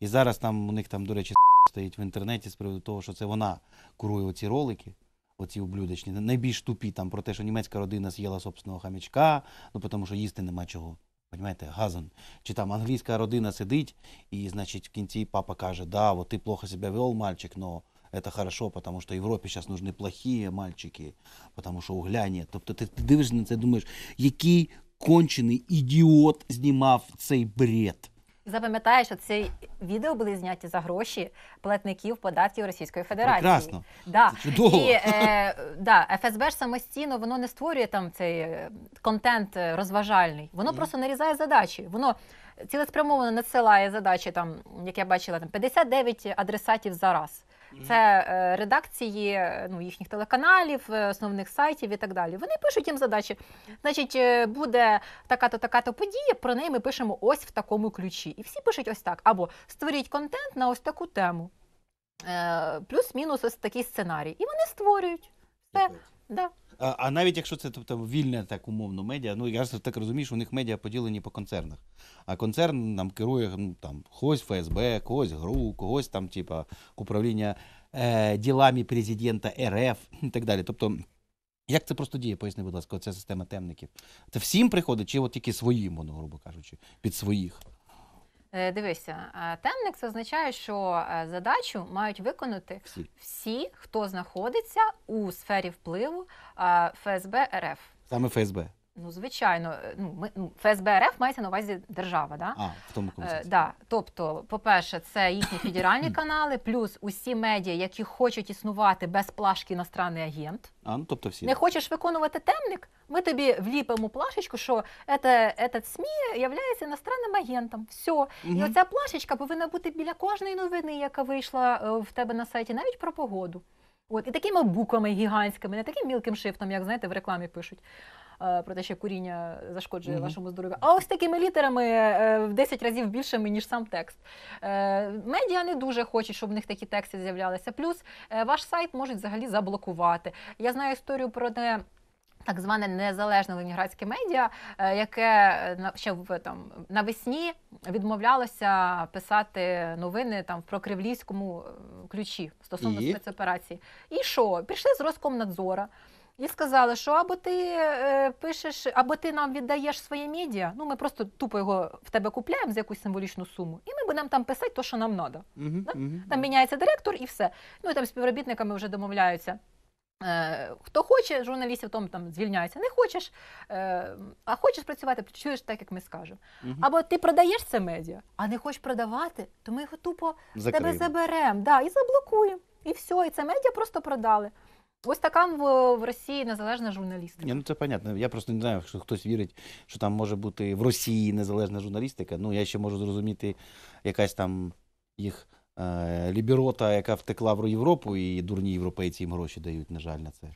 A: І зараз там у них там, до речі, стоїть в інтернеті з приводу того, що це вона курує оці ролики оці ублюдочні, найбільш тупі там про те, що німецька родина з'їла собственного хамячка, ну тому що їсти нема чого. Понимаєте, газон. Чи там англійська родина сидить, і, значить, в кінці папа каже, да, вот ти плохо себе вел, мальчик, но это хорошо, потому что Європі зараз нужны плохие мальчики, потому що угля нет. Тобто ти, ти дивишся на це, і думаєш, який кончений ідіот знімав цей бред.
B: І запам'ятає, що ці відео були зняті за гроші платників податків Російської Федерації. Прекрасно. Да. чудово. І е, да, ФСБ ж самостійно воно не створює там цей е, контент е, розважальний. Воно mm. просто нарізає задачі. Воно цілеспрямовано надсилає задачі, там, як я бачила, там 59 адресатів за раз. Це е, редакції е, ну, їхніх телеканалів, е, основних сайтів і так далі. Вони пишуть їм задачі. Значить, буде така-то, така-то подія. Про неї ми пишемо ось в такому ключі. І всі пишуть ось так: або створіть контент на ось таку тему, плюс-мінус ось такий сценарій. І вони створюють все. Да.
A: А а навіть якщо це тобто, вільне так умовно медіа, ну я ж так розумію, що у них медіа поділені по концернах. А концерн нам керує ну, там, когось ФСБ, когось ГРУ, когось там, типа, управління е, ділами президента РФ і так далі. Тобто, як це просто діє, поясни, будь ласка, ця система темників. Це всім приходить, чи от тільки своїм, воно, грубо кажучи, під своїх.
B: Е, дивися, е, темник це означає, що е, задачу мають виконати всі, всі хто знаходиться у сфері впливу ФСБ РФ. Саме ФСБ. Ну, звичайно, е, ну ми ну, ФСБ РФ мається на увазі держава, да? А,
A: в тому е,
B: да. Тобто, по-перше, це їхні федеральні [clears throat] канали, плюс усі медіа, які хочуть існувати без плашки іностранний агент.
A: А ну тобто всі не
B: хочеш виконувати темник. Ми тобі вліпимо плашечку, що це, СМІ є іностранним агентом. Все. Угу. І оця плашечка повинна бути біля кожної новини, яка вийшла е, в тебе на сайті, навіть про погоду. От і такими буквами гігантськими, не таким мілким шрифтом, як знаєте, в рекламі пишуть. Е, про те, що куріння зашкоджує mm -hmm. вашому здоров'ю. А ось такими літерами е, в 10 разів більшими, ніж сам текст. Е, медіа не дуже хочуть, щоб в них такі тексти з'являлися. Плюс ваш сайт можуть взагалі заблокувати. Я знаю історію про те. Так зване незалежне ленінградське медіа, яке ще в там навесні відмовлялося писати новини там про кривлівському ключі стосовно І? спецоперації. І що? Пішли з Роскомнадзора. І сказали, що або ти е, пишеш, або ти нам віддаєш своє медіа, ну ми просто тупо його в тебе купляємо за якусь символічну суму, і ми будемо там писати те, що нам треба. Угу, да? угу, там міняється директор і все. Ну і там співробітниками вже домовляються. Е, хто хоче, журналістів там, там звільняється, не хочеш, е, а хочеш працювати, працюєш так, як ми скажемо. Угу. Або ти продаєш це медіа, а не хочеш продавати, то ми його тупо Закриємо. тебе заберемо да, і заблокуємо. І все, і це медіа просто продали. Ось така в, в Росії незалежна журналістика. Ні,
A: ну це понятно. Я просто не знаю, що хтось вірить, що там може бути в Росії незалежна журналістика. Ну я ще можу зрозуміти якась там їх е, э, ліберота, яка втекла в Європу, і дурні європейці їм гроші дають. На жаль, на це.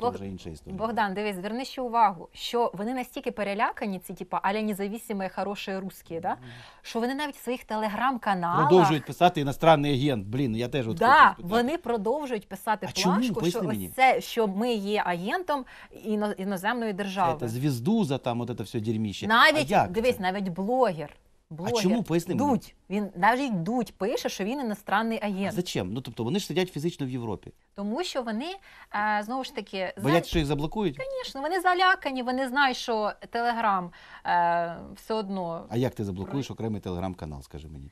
B: Ну, Бог... то вже інша історія. Богдан, дивись, зверни ще увагу, що вони настільки перелякані, ці типа аля независимі, хороші русські, да? що вони навіть в своїх телеграм-каналах продовжують
A: писати іностранний агент. Блін, я теж от да,
B: хочу вони продовжують писати а плашку, чому? що мені. ось це, що ми є агентом іно... іноземної держави. Це
A: звізду за там, от це все дерьміще. Навіть а як дивись,
B: це? навіть блогер блогер. А чому поясни мені? Дудь. Він навіть Дудь пише, що він іностранний агент.
A: Зачем? Ну тобто вони ж сидять фізично в Європі.
B: Тому що вони е, знову ж таки Боять,
A: що їх заблокують?
B: Звісно, вони залякані, вони знають, що Телеграм е, все одно.
A: А як ти заблокуєш окремий телеграм-канал, скажи мені?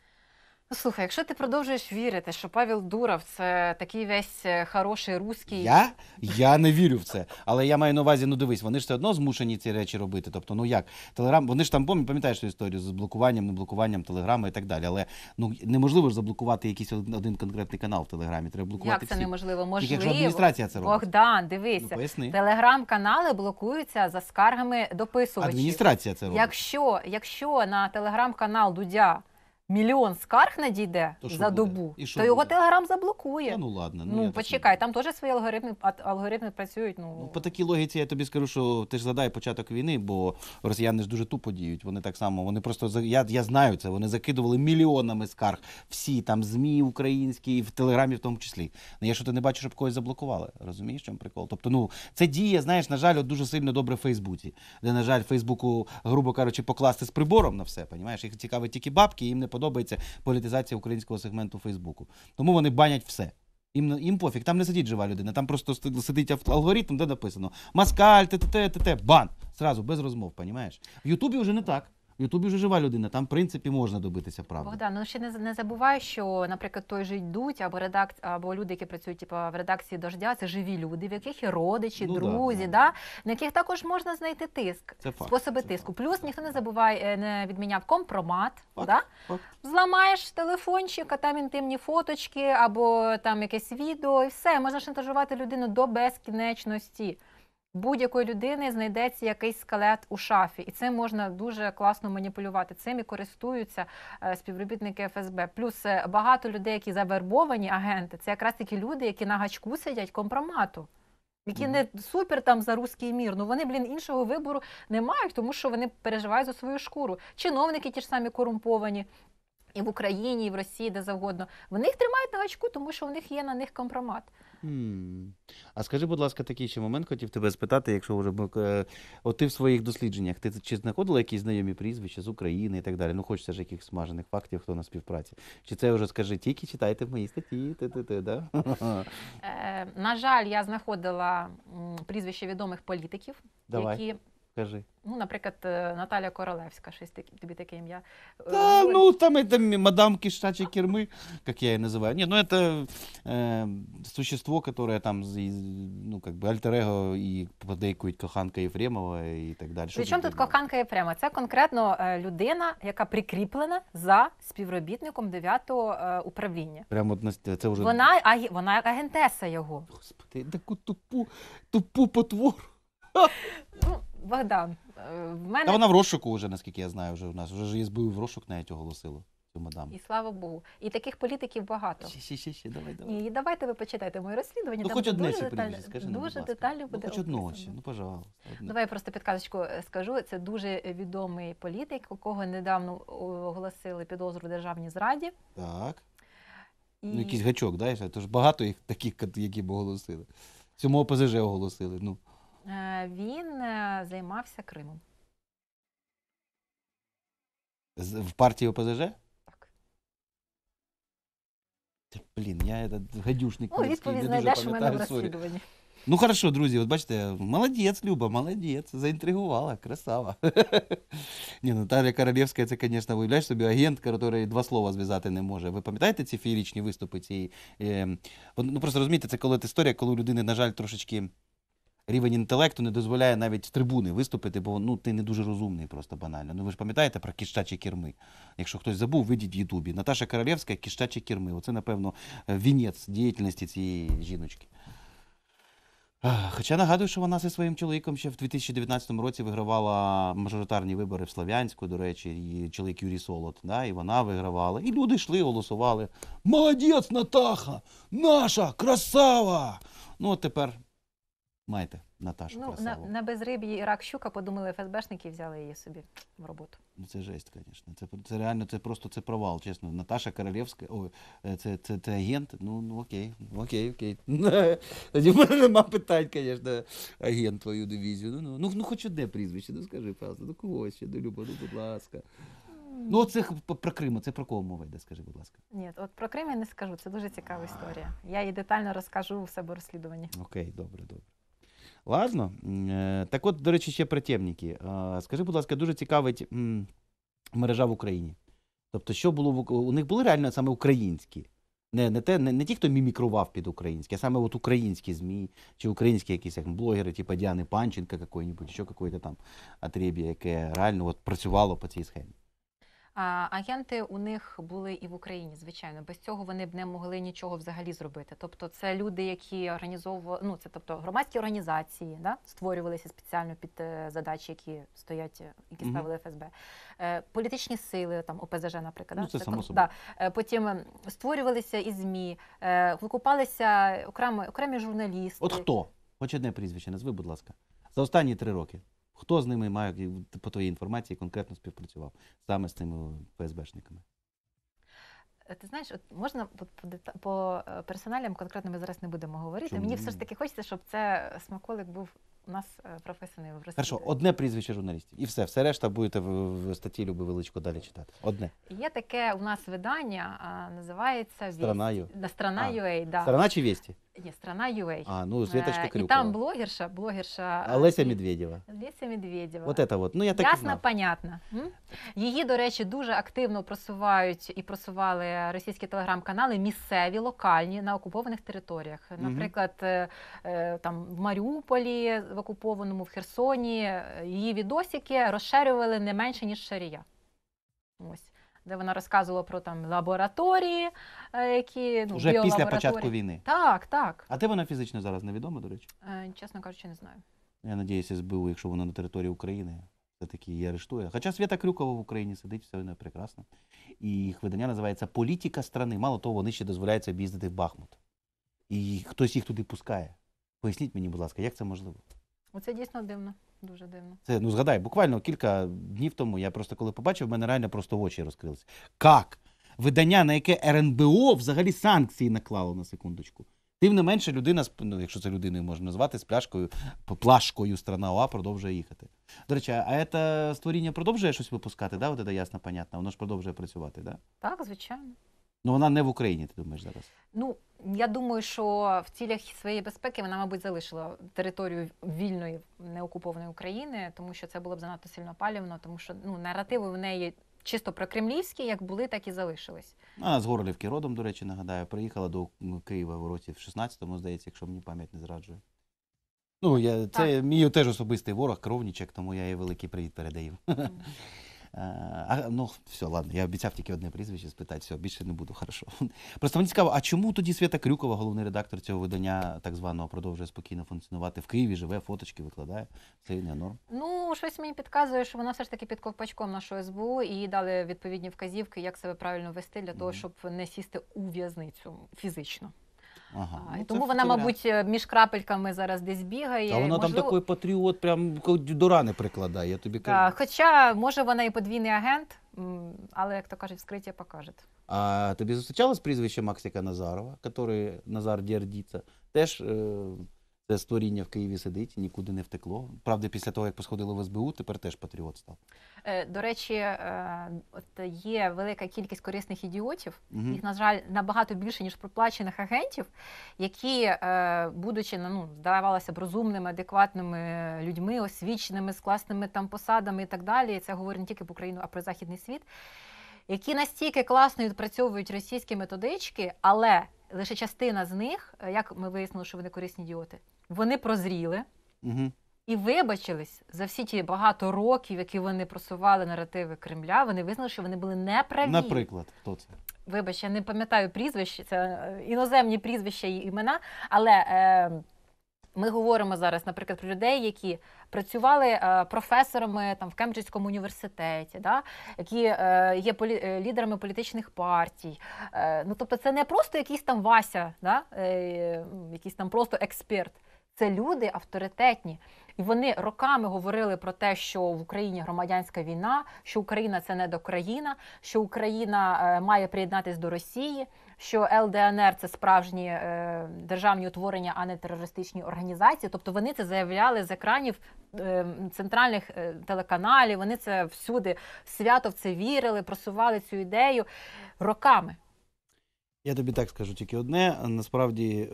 B: Ну, слухай, якщо ти продовжуєш вірити, що Павел Дуров це такий весь е, хороший русський. Я
A: Я не вірю в це. Але я маю на увазі, ну дивись, вони ж все одно змушені ці речі робити. Тобто, ну як, Телеграм, вони ж там пам'ятаєш цю історію з блокуванням, неблокуванням телеграми і так далі. Але ну неможливо ж заблокувати якийсь один конкретний канал в Телеграмі. Треба блокувати. Як це всі. неможливо? Можливо. Якщо адміністрація це робить.
B: Богдан, ну, дивися, ну, телеграм-канали блокуються за скаргами дописувачів. Адміністрація це робить. Якщо, Якщо на телеграм-канал Дудя мільйон скарг надійде то за добу, буде? то його буде? телеграм заблокує. Та,
A: ну ладно, ну, ну почекай,
B: там теж свої алгоритми алгоритми працюють. Ну... ну
A: по такій логіці я тобі скажу, що ти ж згадай початок війни, бо росіяни ж дуже тупо діють. Вони так само, вони просто я, я знаю це. Вони закидували мільйонами скарг. Всі там змі українські, в телеграмі, в тому числі. Ну, я що ти не бачу, щоб когось заблокували. Розумієш, чому прикол? Тобто, ну це діє, знаєш, на жаль, от дуже сильно добре в Фейсбуці, де на жаль, Фейсбуку, грубо кажучи, покласти з прибором на все. Понімаєш, їх цікавить тільки бабки, їм не подобається політизація українського сегменту Фейсбуку. Тому вони банять все. Їм їм пофіг, там не сидить жива людина, там просто сидить алгоритм, де написано Маскаль, ТТТ, ТТ, бан. Сразу без розмов, понімаєш? В Ютубі вже не так. В Ютубі вже жива людина, там в принципі можна добитися правди.
B: Богдан, ну ще не не забувай, що, наприклад, той же Дудь або редакт, або люди, які працюють типу, в редакції дождя, це живі люди, в яких є родичі, ну, друзі, да, да. да, на яких також можна знайти тиск, це факт, способи це тиску. Факт, Плюс так. ніхто не забуває, е, не відміняв компромат. Факт, да? Факт. Зламаєш телефончик, а там інтимні фоточки або там якесь відео, і все можна шантажувати людину до безкінечності будь-якої людини знайдеться якийсь скелет у шафі, і цим можна дуже класно маніпулювати. Цим і користуються е, співробітники ФСБ. Плюс е, багато людей, які завербовані агенти, це якраз такі люди, які на гачку сидять компромату. Які не супер там за руський мір, ну вони, блін, іншого вибору не мають, тому що вони переживають за свою шкуру. Чиновники ті ж самі корумповані, і в Україні, і в Росії, де завгодно. Вони їх тримають на гачку, тому що у них є на них компромат.
A: Mm. А скажи, будь ласка, такий ще момент хотів тебе спитати, якщо вже е, от ти в своїх дослідженнях ти чи знаходила якісь знайомі прізвища з України і так далі? Ну хочеться ж якихось смажених фактів, хто на співпраці. Чи це вже скажи тільки читайте в моїй статті? Ти, ти, ти, да?
B: Е, на жаль, я знаходила прізвища відомих політиків, Давай. які Кажи. Ну, наприклад, е, Наталя Королевська, щось тобі таке ім'я.
A: Да, е, ну, ну, там это мадам киштачи Кірми, як я її називаю. Нет, ну це э, существо, яке там, ну, как бы альтер і подейкують коханка Єфремова і так далі. чому тут
B: коханка Єфрема? Це конкретно людина, яка прикріплена за співробітником 9-го управління.
A: Прямо це вже... Вона,
B: а, вона агентеса його. Господи, таку тупу, тупу потвору. [laughs] Ну, Богдан, е, в мене Та вона в розшуку
A: вже, наскільки я знаю, вже у нас вже ж СБУ в розшук навіть оголосило. мадам. і
B: слава Богу. І таких політиків багато.
A: Ще, ще, ще, давай, давай.
B: і давайте ви почитайте моє розслідування. Ну, хоч одне дуже ще детально, скажи дуже ну, ласка. детально буде Ну, хоч одного
A: ще, ну, пожалуйста. одне. Ну, давай
B: я просто підказочку е, скажу. Це дуже відомий політик, у кого недавно оголосили підозру в державній зраді. Так. І... Ну, якийсь
A: гачок, да? Тож багато їх таких, які б оголосили. Цьому ОПЗЖ оголосили. Ну,
B: Е, він е, займався Кримом.
A: В партії ОПЗЖ? Так. Блін, я этот гадюшник. Ну, відповідь знайдеш у мене в розслідуванні. Ну хорошо, друзі, от бачите, молодець, Люба, молодець, заінтригувала, красава. [laughs] Ні, Наталія Королевська, це, звісно, виявляєш собі агент, який два слова зв'язати не може. Ви пам'ятаєте ці феєрічні виступи? цієї? Ем, ну просто розумієте, це коли історія, коли у людини, на жаль, трошечки рівень інтелекту не дозволяє навіть з трибуни виступити, бо ну ти не дуже розумний, просто банально. Ну ви ж пам'ятаєте про кіщачі кірми? Якщо хтось забув, видіть в Ютубі. Наташа Королевська кіщачі кірми. Оце, напевно, е, вінець діяльності цієї жіночки. Хоча нагадую, що вона зі своїм чоловіком ще в 2019 році вигравала мажоритарні вибори в Слов'янську, до речі, її чоловік Юрій Солод. Да, І вона вигравала. І люди йшли, голосували. Молодець Натаха! Наша красава! Ну, от тепер Маєте Наташу ну, На,
B: на безриб'ї і рак щука подумали ФСБшники і взяли її собі в роботу.
A: Ну це жесть, звісно. Це це реально це просто це провал, чесно. Наташа Королівська, о, е, це це, це агент. Ну ну окей, ну, окей, окей. [laughs] Тоді в мене нема питань, звісно, агент твою дивізію. Ну ну ну, ну хоч одне прізвище, ну скажи, пожалуйста, до ну, кого ще до ну, Люба, ну будь ласка. Ну, це про Крим, це про кого мова йде, скажи, будь ласка.
B: Ні, от про Крим я не скажу. Це дуже цікава історія. Я її детально розкажу у себе розслідуванні.
A: Окей, добре, добре. Ладно. Е, так от, до речі, ще про темніки. Скажи, будь ласка, дуже цікавить мережа в Україні. Тобто, що було в у них були реально саме українські. Не не, те, не, не ті, хто мімікрував під українське, а саме от українські ЗМІ чи українські якісь як блогери, типу Діани Панченка, якої-небудь, що якоїсь там атребі, яке реально от працювало по цій схемі.
B: Агенти у них були і в Україні, звичайно, без цього вони б не могли нічого взагалі зробити. Тобто, це люди, які організовували, ну це тобто громадські організації, да створювалися спеціально під е, задачі, які стоять, е, які ставили ФСБ, е, політичні сили, там ОПЗЖ, наприклад, ну, це да? само собою. Да. потім ем, створювалися і змі, викупалися окремо окремі журналісти. От хто?
A: Хоч одне прізвище, назви, будь ласка, за останні три роки. Хто з ними має по твоїй інформації конкретно співпрацював саме з тими ФСБшниками?
B: Е, ти знаєш, от можна по, по, по е, персоналям конкретно ми зараз не будемо говорити. Чому? Мені все ж таки хочеться, щоб це смаколик був у нас е, прописаний в Росії. Хорошо,
A: одне прізвище журналістів, і все, все решта будете в, в статті Люби Величко далі читати. Одне
B: є таке у нас видання, називається Страна, Вість. Страна а, UA, да. Страна чи Вісті? Ні, страна UA. А,
A: ну, Светочка Е, І там
B: блогерша, блогерша. е,
A: Олеся Медведєва.
B: Леся Медведєва. Вот это вот. Ну, я так і знав. понятно. Її, до речі, дуже активно просувають і просували російські телеграм-канали місцеві, локальні на окупованих територіях. Наприклад, е, е, там в Маріуполі, в окупованому в Херсоні, е, її відосики розширювали не менше ніж Шарія. Ось де вона розказувала про там лабораторії, е, які ну, вже після початку війни. Так, так.
A: А де вона фізично зараз невідома, до речі?
B: Е, Чесно кажучи, не знаю.
A: Я надіюся, СБУ, якщо вона на території України, все таки її арештує. Хоча Свята Крюкова в Україні сидить, все одно прекрасно. І їх видання називається Політика страни. Мало того, вони ще дозволяються собі їздити в Бахмут. І хтось їх туди пускає. Поясніть мені, будь ласка, як це можливо?
B: Оце дійсно дивно. Дуже дивно.
A: Це ну згадай, буквально кілька днів тому я просто коли побачив, в мене реально просто в очі розкрилися. Как? Видання, на яке РНБО взагалі санкції наклало на секундочку. Тим не менше, людина, ну якщо це людиною можна назвати, з пляшкою, плашкою страна ОА продовжує їхати. До речі, а це створіння продовжує щось випускати, да? От це ясно, понятно. Воно ж продовжує працювати, да?
B: Так, звичайно.
A: Ну вона не в Україні, ти думаєш зараз?
B: Ну я думаю, що в цілях своєї безпеки вона, мабуть, залишила територію вільної неокупованої України, тому що це було б занадто сильно палівно, тому що ну наративи в неї чисто про кремлівські, як були, так і залишились.
A: Вона з Горлівки родом, до речі, нагадаю, приїхала до Києва в році в 16-му, здається, якщо мені пам'ять не зраджує. Ну я це так. мій теж особистий ворог, кровнічок, тому я їй великий привіт передаю. Mm. [laughs] Е, а, Ну, все, ладно, я обіцяв тільки одне прізвище спитати, все, більше не буду, хорошо. [laughs] Просто мені цікаво, а чому тоді Свята Крюкова, головний редактор цього видання, так званого, продовжує спокійно функціонувати в Києві, живе, фоточки викладає. Це не
B: норм. Ну, щось мені підказує, що вона все ж таки під ковпачком нашого СБУ і дали відповідні вказівки, як себе правильно вести для того, щоб не сісти у в'язницю фізично. Ага. ну, Тому вона, мабуть, е, між крапельками зараз десь бігає. А вона можливо... там такий
A: патріот, прям до рани прикладає. я тобі кажу. А,
B: хоча, може, вона і подвійний агент, але, як то кажуть, вскриття покаже.
A: А тобі зустрічалось прізвище Максика Назарова, який Назар Діардіца, теж е, це створіння в Києві сидить, нікуди не втекло. Правда, після того, як посходило в СБУ, тепер теж патріот став.
B: Е, до речі, е, от є велика кількість корисних ідіотів. Угу. Їх, на жаль, набагато більше, ніж проплачених агентів, які, е, будучи ну, ну, здавалося б, розумними, адекватними людьми, освіченими, з класними там посадами і так далі. Це говорить не тільки про Україну, а про західний світ, які настільки класно відпрацьовують російські методички, але лише частина з них, як ми вияснили, що вони корисні ідіоти вони прозріли угу. і вибачились за всі ті багато років, які вони просували наративи Кремля. Вони визнали, що вони були неправі. Наприклад, хто це? Вибач, я не пам'ятаю прізвище, це е, іноземні прізвища і імена, але. Е, ми говоримо зараз, наприклад, про людей, які працювали е, професорами там в Кембриджському університеті, да, які е, є полі, е, лідерами політичних партій. Е, ну тобто, це не просто якийсь там Вася, да, е, якийсь там просто експерт. Це люди авторитетні. І вони роками говорили про те, що в Україні громадянська війна, що Україна це не до країна, що Україна е, має приєднатись до Росії, що ЛДНР це справжні е, державні утворення, а не терористичні організації. Тобто вони це заявляли з екранів е, центральних телеканалів. Вони це всюди свято в це вірили, просували цю ідею роками.
A: Я тобі так скажу тільки одне: насправді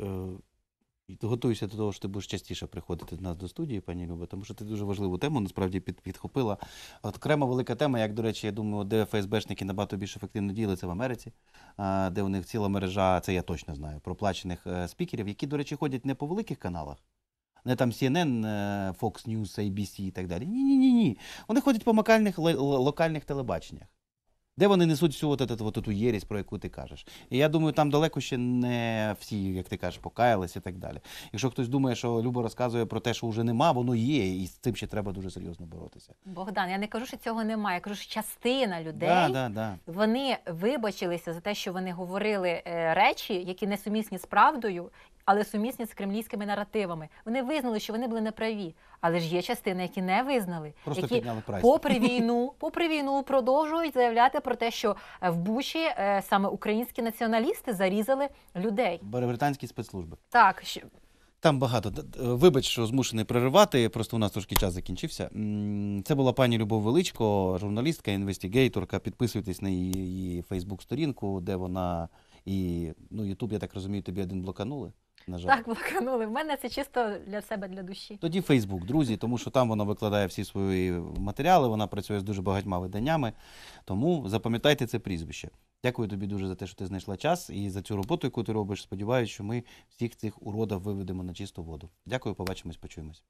A: і готуйся до того, що ти будеш частіше приходити до нас до студії, пані Люба, тому що ти дуже важливу тему насправді під, підхопила. Окрема велика тема, як, до речі, я думаю, де ФСБшники набагато більш ефективно діяли, це в Америці, де у них ціла мережа, це я точно знаю, проплачених е, спікерів, які, до речі, ходять не по великих каналах, не там CNN, е, Fox News, ABC і так далі. Ні-ні ні. ні Вони ходять по макальних локальних телебаченнях де вони несуть всю от, от, от, ту єрість, про яку ти кажеш. І я думаю, там далеко ще не всі, як ти кажеш, покаялись і так далі. Якщо хтось думає, що Люба розказує про те, що вже нема, воно є, і з цим ще треба дуже серйозно боротися.
B: Богдан, я не кажу, що цього немає. Я кажу, що частина людей да, да, да. вони вибачилися за те, що вони говорили е, речі, які несумісні з правдою, але сумісні з кремлівськими наративами. Вони визнали, що вони були неправі. Але ж є частини, які не визнали, Просто які попри війну, попри війну продовжують заявляти про те, що е, в Бучі е, саме українські націоналісти зарізали людей.
A: Британські спецслужби так там багато. Вибач, що змушений переривати. Просто у нас трошки час закінчився. Це була пані Любов Величко, журналістка, інвестигейторка. Підписуйтесь на її Фейсбук-сторінку, де вона і ну Ютуб, я так розумію, тобі один блоканули. На жаль.
B: Так, блоканули. В мене це чисто для себе, для душі.
A: Тоді Фейсбук, друзі, тому що там вона викладає всі свої матеріали, вона працює з дуже багатьма виданнями. Тому запам'ятайте це прізвище. Дякую тобі дуже за те, що ти знайшла час і за цю роботу, яку ти робиш. Сподіваюся, що ми всіх цих уродів виведемо на чисту воду. Дякую, побачимось, почуємось.